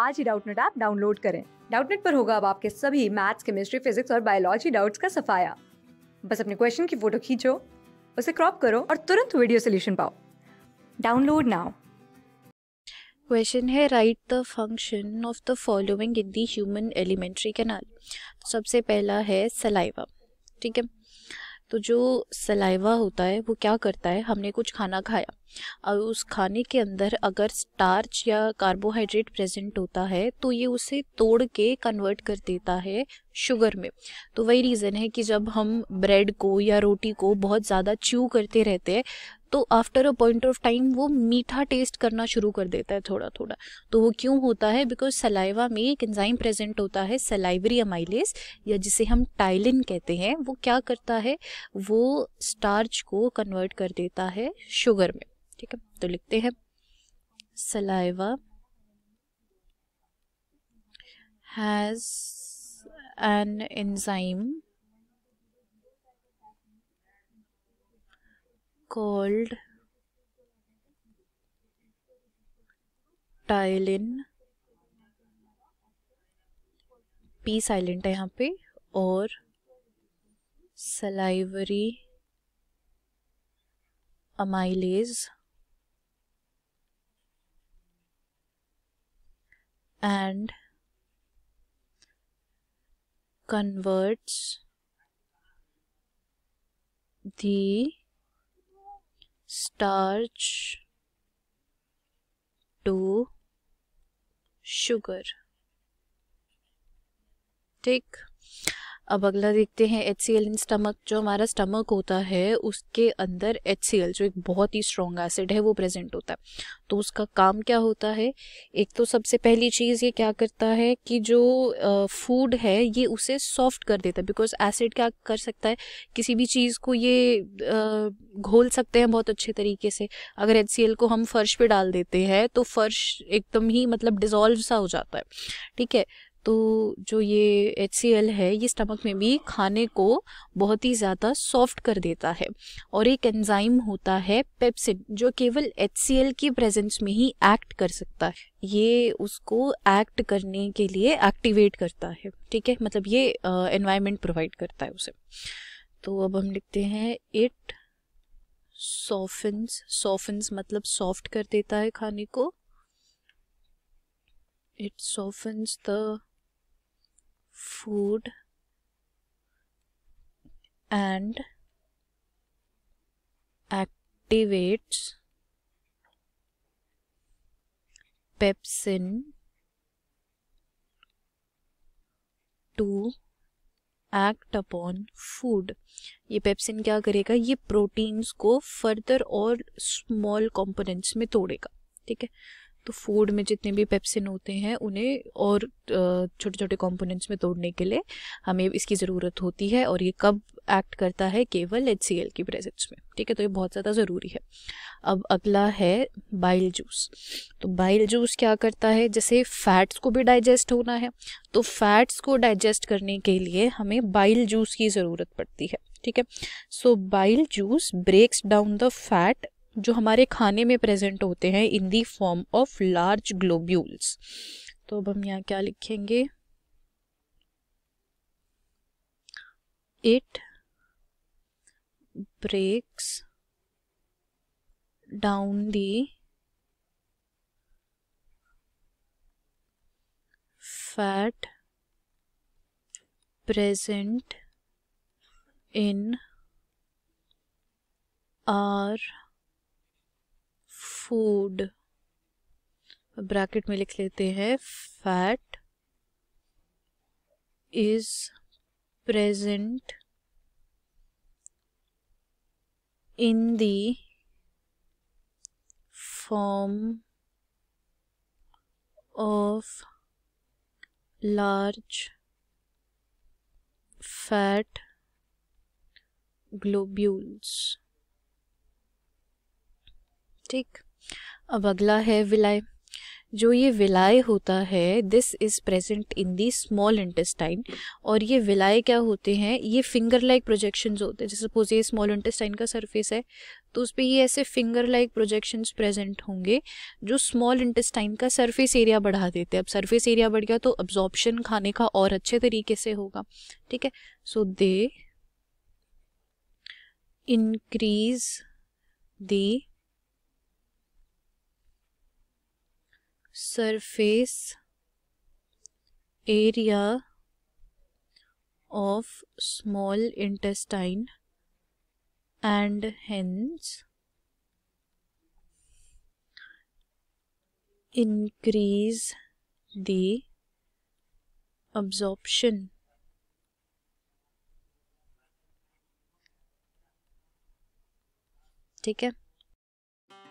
आज ही Doubtnut app download करें डाउटनेट पर होगा अब आपके सभी मैथ्स केमिस्ट्री फिजिक्स और बायोलॉजी डाउट्स का सफाया बस अपने क्वेश्चन की फोटो खींचो उसे क्रॉप करो और तुरंत वीडियो सोल्यूशन पाओ डाउनलोड नाउ क्वेश्चन है write the function of the following in the human alimentary canal सबसे पहला है सलाइवा ठीक है तो जो सलाइवा होता है वो क्या करता है हमने कुछ खाना खाया और उस खाने के अंदर अगर स्टार्च या कार्बोहाइड्रेट प्रेजेंट होता है तो ये उसे तोड़ के कन्वर्ट कर देता है शुगर में तो वही रीज़न है कि जब हम ब्रेड को या रोटी को बहुत ज़्यादा च्यू करते रहते हैं तो after a point of time वो मीठा टेस्ट करना शुरू कर देता है थोड़ा थोड़ा तो वो क्यों होता है बिकॉज सलाइवा में एक एंजाइम प्रेजेंट होता है सलाइवरी अमाइलेस या जिसे हम टाइलिन कहते हैं वो क्या करता है वो स्टार्च को कन्वर्ट कर देता है शुगर में ठीक है तो लिखते हैं saliva has an enzyme called ptyalin P silent है यहाँ पे और salivary amylase and converts the starch to sugar ठीक अब अगला देखते हैं H C L in stomach जो हमारा स्टमक होता है उसके अंदर एच सी एल जो एक बहुत ही स्ट्रॉन्ग एसिड है वो प्रेजेंट होता है तो उसका काम क्या होता है एक तो सबसे पहली चीज़ ये क्या करता है कि जो फूड uh, है ये उसे सॉफ्ट कर देता है बिकॉज एसिड क्या कर सकता है किसी भी चीज़ को ये uh, घोल सकते हैं बहुत अच्छे तरीके से अगर एच सी एल को हम फर्श पे डाल देते हैं तो फर्श एकदम ही मतलब डिजोल्व सा हो जाता है ठीक है तो जो ये एच सी एल है ये स्टमक में भी खाने को बहुत ही ज़्यादा सॉफ्ट कर देता है और एक एंजाइम होता है पेप्सिन जो केवल एच सी एल की प्रेजेंस में ही एक्ट कर सकता है ये उसको एक्ट करने के लिए एक्टिवेट करता है ठीक है मतलब ये एनवायरमेंट प्रोवाइड करता है उसे तो अब हम लिखते हैं इट सॉफन्स सॉफन्स मतलब सॉफ्ट कर देता है खाने को इट softens द food and activates pepsin to act upon food ये पेप्सिन क्या करेगा ये प्रोटीन्स को फर्दर और स्मॉल कॉम्पोनेंट्स में तोड़ेगा ठीक है तो फूड में जितने भी पेप्सिन होते हैं उन्हें और छोटे छोटे कंपोनेंट्स में तोड़ने के लिए हमें इसकी ज़रूरत होती है और ये कब एक्ट करता है केवल एच सी एल की प्रेजेंस में ठीक है तो ये बहुत ज़्यादा ज़रूरी है अब अगला है बाइल जूस तो बाइल जूस क्या करता है जैसे फैट्स को भी डाइजेस्ट होना है तो फैट्स को डाइजेस्ट करने के लिए हमें बाइल जूस की ज़रूरत पड़ती है ठीक है so bile juice breaks down the fat जो हमारे खाने में प्रेजेंट होते हैं in the form of large globules तो अब हम यहाँ क्या लिखेंगे it breaks down the fat present in our food bracket में लिख लेते हैं fat is present in the form of large fat globules ठीक अब अगला है विलाय जो ये विलाय होता है this is present in the small intestine और ये विलाय क्या होते हैं ये फिंगर लाइक प्रोजेक्शन होते हैं जैसे सपोज ये स्मॉल इंटेस्टाइन का सरफेस है तो उस पर ये ऐसे फिंगर लाइक प्रोजेक्शंस प्रेजेंट होंगे जो स्मॉल इंटेस्टाइन का सरफेस एरिया बढ़ा देते हैं अब सरफेस एरिया बढ़ गया तो अब्जॉर्प्शन खाने का और अच्छे तरीके से होगा ठीक है so they increase the surface area of small intestine and hence increase the absorption ठीक है